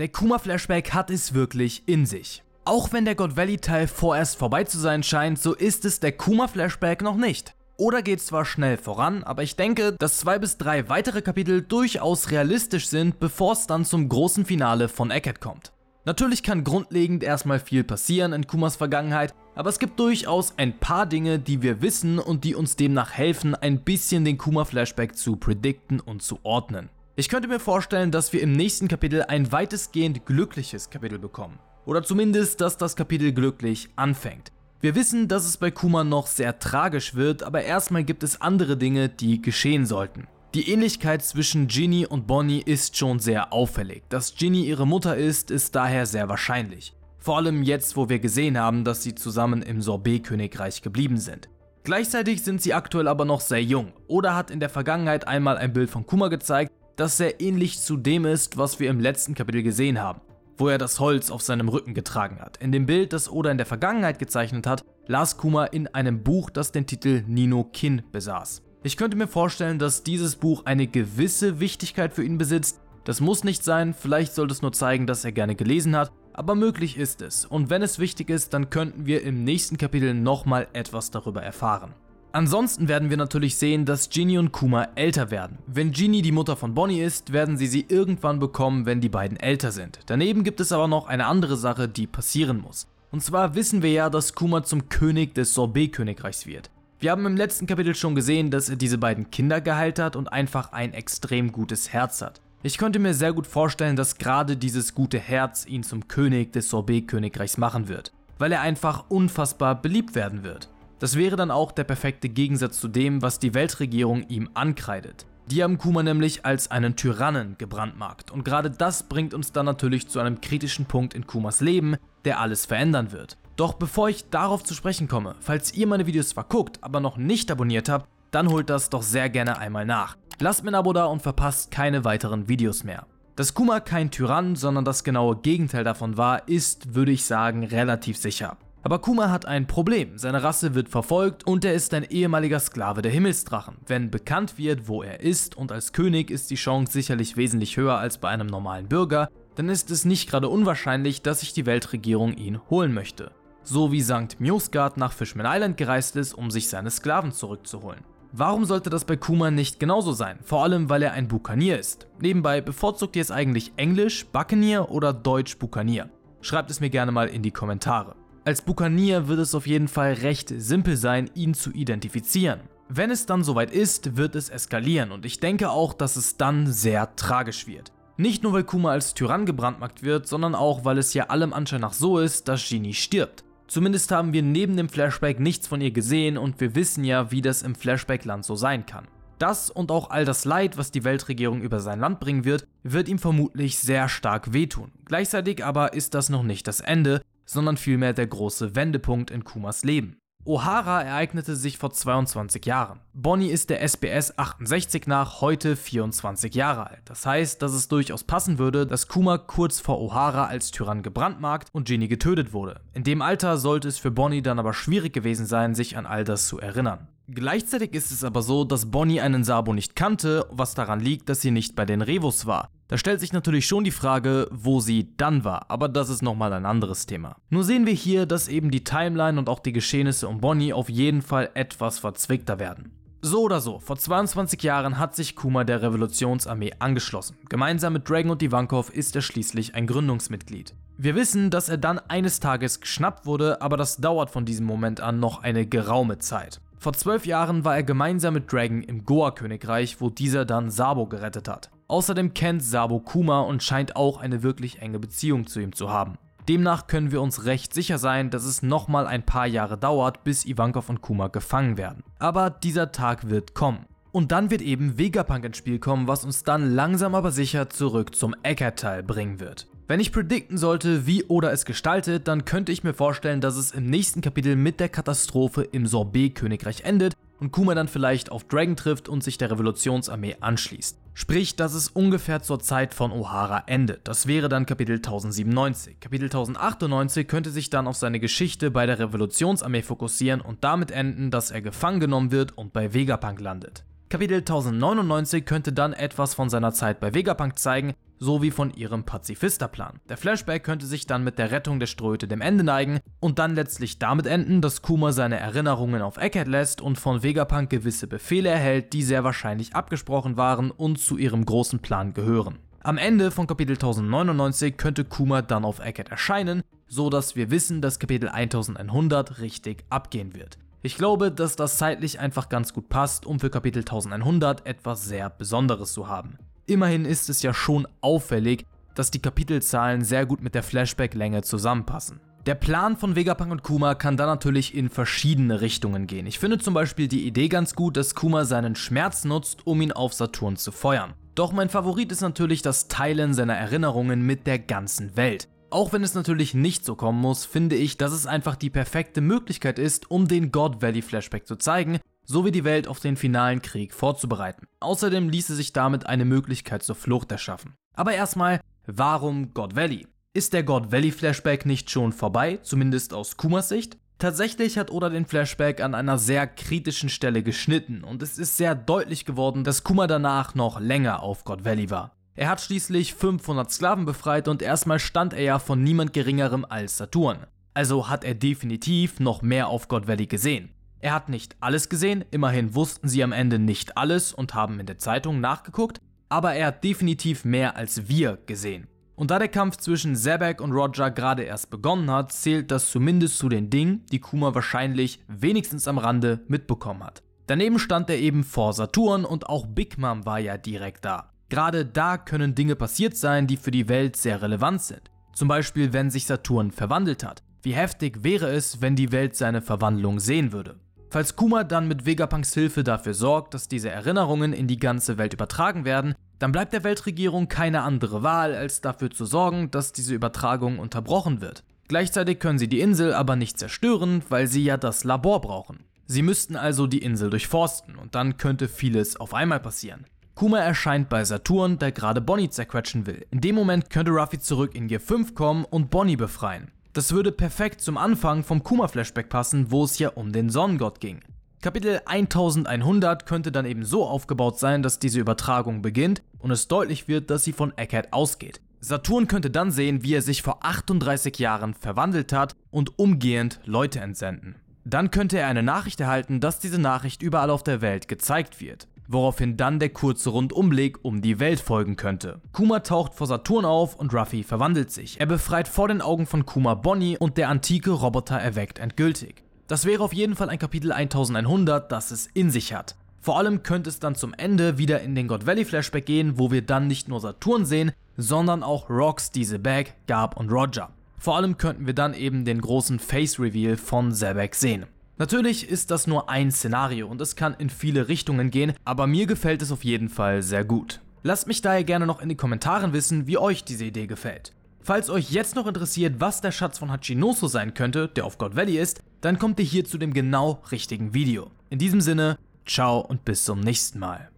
Der Kuma-Flashback hat es wirklich in sich. Auch wenn der God Valley-Teil vorerst vorbei zu sein scheint, so ist es der Kuma-Flashback noch nicht. Oder geht zwar schnell voran, aber ich denke, dass zwei bis drei weitere Kapitel durchaus realistisch sind, bevor es dann zum großen Finale von Eckett kommt. Natürlich kann grundlegend erstmal viel passieren in Kumas Vergangenheit, aber es gibt durchaus ein paar Dinge, die wir wissen und die uns demnach helfen, ein bisschen den Kuma-Flashback zu predikten und zu ordnen. Ich könnte mir vorstellen, dass wir im nächsten Kapitel ein weitestgehend glückliches Kapitel bekommen. Oder zumindest, dass das Kapitel glücklich anfängt. Wir wissen, dass es bei Kuma noch sehr tragisch wird, aber erstmal gibt es andere Dinge, die geschehen sollten. Die Ähnlichkeit zwischen Ginny und Bonnie ist schon sehr auffällig. Dass Ginny ihre Mutter ist, ist daher sehr wahrscheinlich. Vor allem jetzt, wo wir gesehen haben, dass sie zusammen im Sorbet-Königreich geblieben sind. Gleichzeitig sind sie aktuell aber noch sehr jung. Oda hat in der Vergangenheit einmal ein Bild von Kuma gezeigt, das sehr ähnlich zu dem ist, was wir im letzten Kapitel gesehen haben, wo er das Holz auf seinem Rücken getragen hat. In dem Bild, das Oda in der Vergangenheit gezeichnet hat, las Kuma in einem Buch, das den Titel Nino Kin besaß. Ich könnte mir vorstellen, dass dieses Buch eine gewisse Wichtigkeit für ihn besitzt. Das muss nicht sein, vielleicht sollte es nur zeigen, dass er gerne gelesen hat, aber möglich ist es. Und wenn es wichtig ist, dann könnten wir im nächsten Kapitel nochmal etwas darüber erfahren. Ansonsten werden wir natürlich sehen, dass Ginny und Kuma älter werden. Wenn Ginny die Mutter von Bonnie ist, werden sie sie irgendwann bekommen, wenn die beiden älter sind. Daneben gibt es aber noch eine andere Sache, die passieren muss. Und zwar wissen wir ja, dass Kuma zum König des Sorbet-Königreichs wird. Wir haben im letzten Kapitel schon gesehen, dass er diese beiden Kinder geheilt hat und einfach ein extrem gutes Herz hat. Ich könnte mir sehr gut vorstellen, dass gerade dieses gute Herz ihn zum König des Sorbet-Königreichs machen wird, weil er einfach unfassbar beliebt werden wird. Das wäre dann auch der perfekte Gegensatz zu dem, was die Weltregierung ihm ankreidet. Die haben Kuma nämlich als einen Tyrannen gebrandmarkt und gerade das bringt uns dann natürlich zu einem kritischen Punkt in Kumas Leben, der alles verändern wird. Doch bevor ich darauf zu sprechen komme, falls ihr meine Videos zwar guckt, aber noch nicht abonniert habt, dann holt das doch sehr gerne einmal nach. Lasst mir ein Abo da und verpasst keine weiteren Videos mehr. Dass Kuma kein Tyrann, sondern das genaue Gegenteil davon war, ist, würde ich sagen, relativ sicher. Aber Kuma hat ein Problem. Seine Rasse wird verfolgt und er ist ein ehemaliger Sklave der Himmelsdrachen. Wenn bekannt wird, wo er ist und als König ist die Chance sicherlich wesentlich höher als bei einem normalen Bürger, dann ist es nicht gerade unwahrscheinlich, dass sich die Weltregierung ihn holen möchte. So wie Sankt Miosgard nach Fishman Island gereist ist, um sich seine Sklaven zurückzuholen. Warum sollte das bei Kuma nicht genauso sein? Vor allem, weil er ein Bukanier ist. Nebenbei, bevorzugt ihr es eigentlich Englisch, Buccaneer oder Deutsch Bukanier? Schreibt es mir gerne mal in die Kommentare. Als Bukanier wird es auf jeden Fall recht simpel sein, ihn zu identifizieren. Wenn es dann soweit ist, wird es eskalieren und ich denke auch, dass es dann sehr tragisch wird. Nicht nur weil Kuma als Tyrann gebrandmarkt wird, sondern auch weil es ja allem Anschein nach so ist, dass Genie stirbt. Zumindest haben wir neben dem Flashback nichts von ihr gesehen und wir wissen ja, wie das im Flashback-Land so sein kann. Das und auch all das Leid, was die Weltregierung über sein Land bringen wird, wird ihm vermutlich sehr stark wehtun. Gleichzeitig aber ist das noch nicht das Ende, sondern vielmehr der große Wendepunkt in Kumas Leben. O'Hara ereignete sich vor 22 Jahren. Bonnie ist der SBS 68 nach heute 24 Jahre alt. Das heißt, dass es durchaus passen würde, dass Kuma kurz vor O'Hara als Tyrann gebrandmarkt und Ginny getötet wurde. In dem Alter sollte es für Bonnie dann aber schwierig gewesen sein, sich an all das zu erinnern. Gleichzeitig ist es aber so, dass Bonnie einen Sabo nicht kannte, was daran liegt, dass sie nicht bei den Revos war. Da stellt sich natürlich schon die Frage, wo sie dann war, aber das ist nochmal ein anderes Thema. Nur sehen wir hier, dass eben die Timeline und auch die Geschehnisse um Bonnie auf jeden Fall etwas verzwickter werden. So oder so, vor 22 Jahren hat sich Kuma der Revolutionsarmee angeschlossen. Gemeinsam mit Dragon und Ivankov ist er schließlich ein Gründungsmitglied. Wir wissen, dass er dann eines Tages geschnappt wurde, aber das dauert von diesem Moment an noch eine geraume Zeit. Vor zwölf Jahren war er gemeinsam mit Dragon im Goa-Königreich, wo dieser dann Sabo gerettet hat. Außerdem kennt Sabo Kuma und scheint auch eine wirklich enge Beziehung zu ihm zu haben. Demnach können wir uns recht sicher sein, dass es nochmal ein paar Jahre dauert, bis Ivankov und Kuma gefangen werden. Aber dieser Tag wird kommen. Und dann wird eben Vegapunk ins Spiel kommen, was uns dann langsam aber sicher zurück zum Eckertal bringen wird. Wenn ich predikten sollte, wie Oda es gestaltet, dann könnte ich mir vorstellen, dass es im nächsten Kapitel mit der Katastrophe im Sorbet-Königreich endet und Kuma dann vielleicht auf Dragon trifft und sich der Revolutionsarmee anschließt. Sprich, dass es ungefähr zur Zeit von O'Hara endet. Das wäre dann Kapitel 1097. Kapitel 1098 könnte sich dann auf seine Geschichte bei der Revolutionsarmee fokussieren und damit enden, dass er gefangen genommen wird und bei Vegapunk landet. Kapitel 1099 könnte dann etwas von seiner Zeit bei Vegapunk zeigen, sowie von ihrem Pazifisterplan. Der Flashback könnte sich dann mit der Rettung der Ströte dem Ende neigen und dann letztlich damit enden, dass Kuma seine Erinnerungen auf Eckert lässt und von Vegapunk gewisse Befehle erhält, die sehr wahrscheinlich abgesprochen waren und zu ihrem großen Plan gehören. Am Ende von Kapitel 1099 könnte Kuma dann auf Eckert erscheinen, so dass wir wissen, dass Kapitel 1100 richtig abgehen wird. Ich glaube, dass das zeitlich einfach ganz gut passt, um für Kapitel 1100 etwas sehr Besonderes zu haben. Immerhin ist es ja schon auffällig, dass die Kapitelzahlen sehr gut mit der Flashback-Länge zusammenpassen. Der Plan von Vegapunk und Kuma kann dann natürlich in verschiedene Richtungen gehen. Ich finde zum Beispiel die Idee ganz gut, dass Kuma seinen Schmerz nutzt, um ihn auf Saturn zu feuern. Doch mein Favorit ist natürlich das Teilen seiner Erinnerungen mit der ganzen Welt. Auch wenn es natürlich nicht so kommen muss, finde ich, dass es einfach die perfekte Möglichkeit ist, um den God Valley Flashback zu zeigen sowie die Welt auf den finalen Krieg vorzubereiten. Außerdem ließe sich damit eine Möglichkeit zur Flucht erschaffen. Aber erstmal, warum God Valley? Ist der God Valley Flashback nicht schon vorbei, zumindest aus Kumas Sicht? Tatsächlich hat Oda den Flashback an einer sehr kritischen Stelle geschnitten und es ist sehr deutlich geworden, dass Kuma danach noch länger auf God Valley war. Er hat schließlich 500 Sklaven befreit und erstmal stand er ja von niemand geringerem als Saturn. Also hat er definitiv noch mehr auf God Valley gesehen. Er hat nicht alles gesehen, immerhin wussten sie am Ende nicht alles und haben in der Zeitung nachgeguckt, aber er hat definitiv mehr als wir gesehen. Und da der Kampf zwischen Zabek und Roger gerade erst begonnen hat, zählt das zumindest zu den Dingen, die Kuma wahrscheinlich wenigstens am Rande mitbekommen hat. Daneben stand er eben vor Saturn und auch Big Mom war ja direkt da. Gerade da können Dinge passiert sein, die für die Welt sehr relevant sind. Zum Beispiel, wenn sich Saturn verwandelt hat. Wie heftig wäre es, wenn die Welt seine Verwandlung sehen würde? Falls Kuma dann mit Vegapunks Hilfe dafür sorgt, dass diese Erinnerungen in die ganze Welt übertragen werden, dann bleibt der Weltregierung keine andere Wahl, als dafür zu sorgen, dass diese Übertragung unterbrochen wird. Gleichzeitig können sie die Insel aber nicht zerstören, weil sie ja das Labor brauchen. Sie müssten also die Insel durchforsten und dann könnte vieles auf einmal passieren. Kuma erscheint bei Saturn, der gerade Bonnie zerquetschen will. In dem Moment könnte Ruffy zurück in G5 kommen und Bonnie befreien. Das würde perfekt zum Anfang vom Kuma-Flashback passen, wo es ja um den Sonnengott ging. Kapitel 1100 könnte dann eben so aufgebaut sein, dass diese Übertragung beginnt und es deutlich wird, dass sie von Eckert ausgeht. Saturn könnte dann sehen, wie er sich vor 38 Jahren verwandelt hat und umgehend Leute entsenden. Dann könnte er eine Nachricht erhalten, dass diese Nachricht überall auf der Welt gezeigt wird woraufhin dann der kurze Rundumblick um die Welt folgen könnte. Kuma taucht vor Saturn auf und Ruffy verwandelt sich. Er befreit vor den Augen von Kuma Bonnie und der antike Roboter erweckt endgültig. Das wäre auf jeden Fall ein Kapitel 1100, das es in sich hat. Vor allem könnte es dann zum Ende wieder in den God Valley Flashback gehen, wo wir dann nicht nur Saturn sehen, sondern auch Rocks, diese Bag, Gab und Roger. Vor allem könnten wir dann eben den großen Face Reveal von Zebek sehen. Natürlich ist das nur ein Szenario und es kann in viele Richtungen gehen, aber mir gefällt es auf jeden Fall sehr gut. Lasst mich daher gerne noch in den Kommentaren wissen, wie euch diese Idee gefällt. Falls euch jetzt noch interessiert, was der Schatz von Hachinoso sein könnte, der auf God Valley ist, dann kommt ihr hier zu dem genau richtigen Video. In diesem Sinne, ciao und bis zum nächsten Mal.